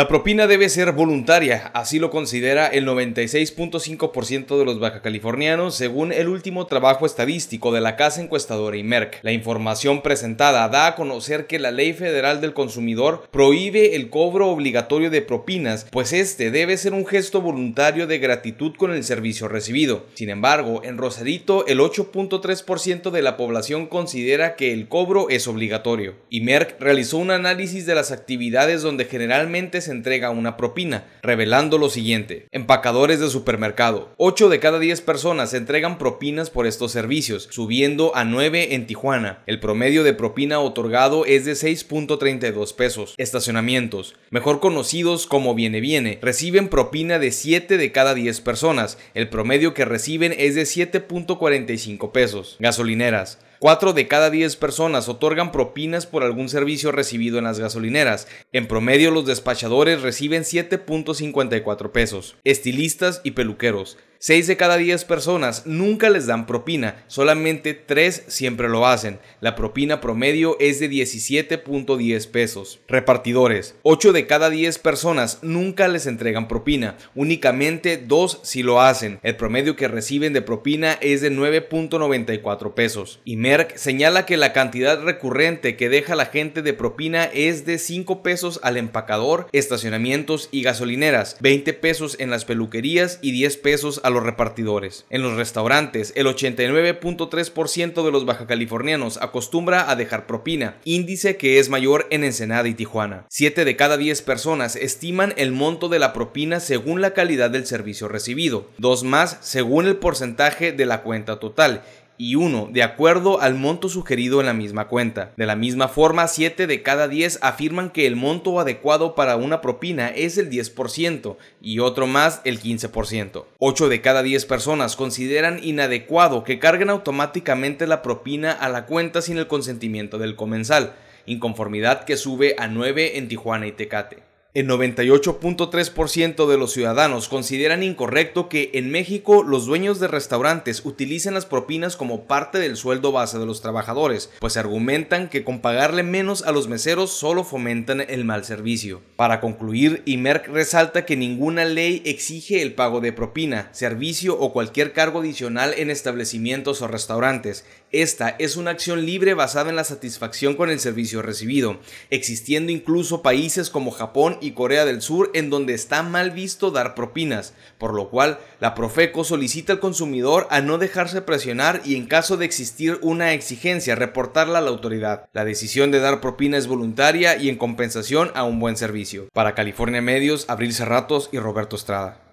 La propina debe ser voluntaria, así lo considera el 96.5% de los bajacalifornianos según el último trabajo estadístico de la casa encuestadora IMERC. La información presentada da a conocer que la Ley Federal del Consumidor prohíbe el cobro obligatorio de propinas, pues este debe ser un gesto voluntario de gratitud con el servicio recibido. Sin embargo, en Rosarito el 8.3% de la población considera que el cobro es obligatorio. IMERC realizó un análisis de las actividades donde generalmente se entrega una propina, revelando lo siguiente. Empacadores de supermercado. 8 de cada 10 personas entregan propinas por estos servicios, subiendo a 9 en Tijuana. El promedio de propina otorgado es de 6.32 pesos. Estacionamientos, mejor conocidos como Viene Viene, reciben propina de 7 de cada 10 personas. El promedio que reciben es de 7.45 pesos. Gasolineras. 4 de cada 10 personas otorgan propinas por algún servicio recibido en las gasolineras. En promedio los despachadores reciben 7.54 pesos, estilistas y peluqueros 6 de cada 10 personas nunca les dan propina, solamente 3 siempre lo hacen. La propina promedio es de 17.10 pesos. Repartidores, 8 de cada 10 personas nunca les entregan propina, únicamente 2 si lo hacen. El promedio que reciben de propina es de 9.94 pesos. Y Merck señala que la cantidad recurrente que deja la gente de propina es de 5 pesos al empacador, estacionamientos y gasolineras, 20 pesos en las peluquerías y 10 pesos al los repartidores. En los restaurantes, el 89.3% de los bajacalifornianos acostumbra a dejar propina, índice que es mayor en Ensenada y Tijuana. 7 de cada 10 personas estiman el monto de la propina según la calidad del servicio recibido, dos más según el porcentaje de la cuenta total y 1 de acuerdo al monto sugerido en la misma cuenta. De la misma forma, 7 de cada 10 afirman que el monto adecuado para una propina es el 10% y otro más el 15%. 8 de cada 10 personas consideran inadecuado que carguen automáticamente la propina a la cuenta sin el consentimiento del comensal, inconformidad que sube a 9 en Tijuana y Tecate. El 98.3% de los ciudadanos consideran incorrecto que en México los dueños de restaurantes utilicen las propinas como parte del sueldo base de los trabajadores, pues argumentan que con pagarle menos a los meseros solo fomentan el mal servicio. Para concluir, IMERC resalta que ninguna ley exige el pago de propina, servicio o cualquier cargo adicional en establecimientos o restaurantes. Esta es una acción libre basada en la satisfacción con el servicio recibido, existiendo incluso países como Japón y Corea del Sur en donde está mal visto dar propinas, por lo cual la Profeco solicita al consumidor a no dejarse presionar y en caso de existir una exigencia reportarla a la autoridad. La decisión de dar propina es voluntaria y en compensación a un buen servicio. Para California Medios, Abril Cerratos y Roberto Estrada.